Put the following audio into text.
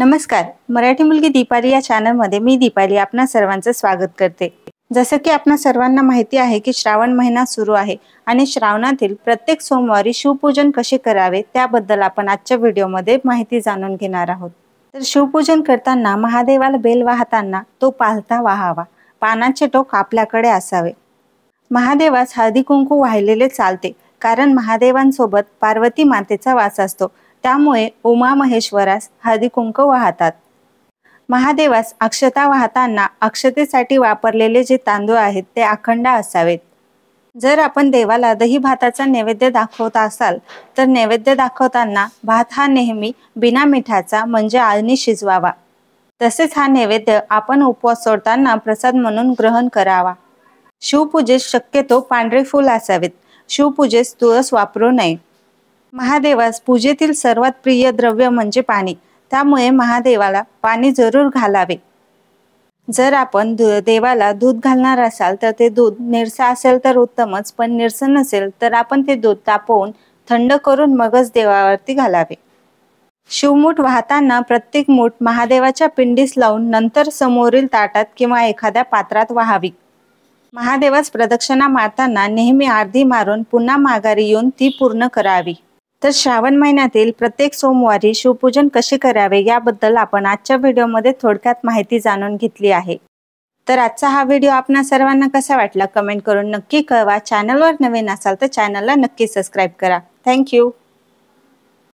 नमस्कार मराठी मुलगी दीपाली या चॅनलमध्ये मी दीपाली आपणा सर्वांचं स्वागत करते जसं की आपण सर्वांना माहिती आहे की श्रावण महिना सुरू आहे आणि श्रावणातील प्रत्येक सोमवारी शिवपूजन कसे करावे त्याबद्दल आपण आजच्या व्हिडिओमध्ये माहिती जाणून घेणार आहोत तर शिवपूजन करताना महादेवाला बेल वाहताना तो पालता वाहावा पानाचे टोक आपल्याकडे असावे महादेवास हळदी कुंकू वाहिलेले चालते कारण महादेवांसोबत पार्वती मातेचा वास असतो त्यामुळे उमा महेश्वरास हळदी कुंक वाहतात महादेवास अक्षता वाहताना अक्षतेसाठी वापरलेले जे तांदूळ आहेत ते अखंड असावेत जर आपण देवाला दही भाताचा नैवेद्य दाखवत असाल तर नैवेद्य दाखवताना भात हा नेहमी बिना मिठाचा म्हणजे आळणी शिजवावा तसेच हा नैवेद्य आपण उपवास सोडताना प्रसाद म्हणून ग्रहण करावा शिवपूजेस शक्यतो पांढरे फूल असावेत शिवपूजेस तुळस वापरू नये महादेवास पूजेतील सर्वात प्रिय द्रव्य म्हणजे पाणी त्यामुळे महादेवाला पाणी जरूर घालावे जर आपण देवाला दूध घालणार असाल तर ते दूध निरसा असेल तर उत्तमच पण निरसं नसेल तर आपण ते दूध तापवून थंड करून मगच देवावरती घालावे शिवमूठ वाहताना प्रत्येक मूठ महादेवाच्या पिंडीस लावून नंतर समोरील ताटात किंवा एखाद्या पात्रात वाहावी महादेवास प्रदक्षिणा मारताना नेहमी आरधी मारून पुन्हा माघारी येऊन ती पूर्ण करावी तर श्रावण महिन्यातील प्रत्येक सोमवारी शिवपूजन कसे करावे याबद्दल आपण आजच्या व्हिडिओमध्ये थोडक्यात माहिती जाणून घेतली आहे तर आजचा हा व्हिडिओ आपणा सर्वांना कसा वाटला कमेंट करून नक्की कळवा चॅनलवर नवीन असाल तर चॅनलला नक्की सबस्क्राईब करा थँक्यू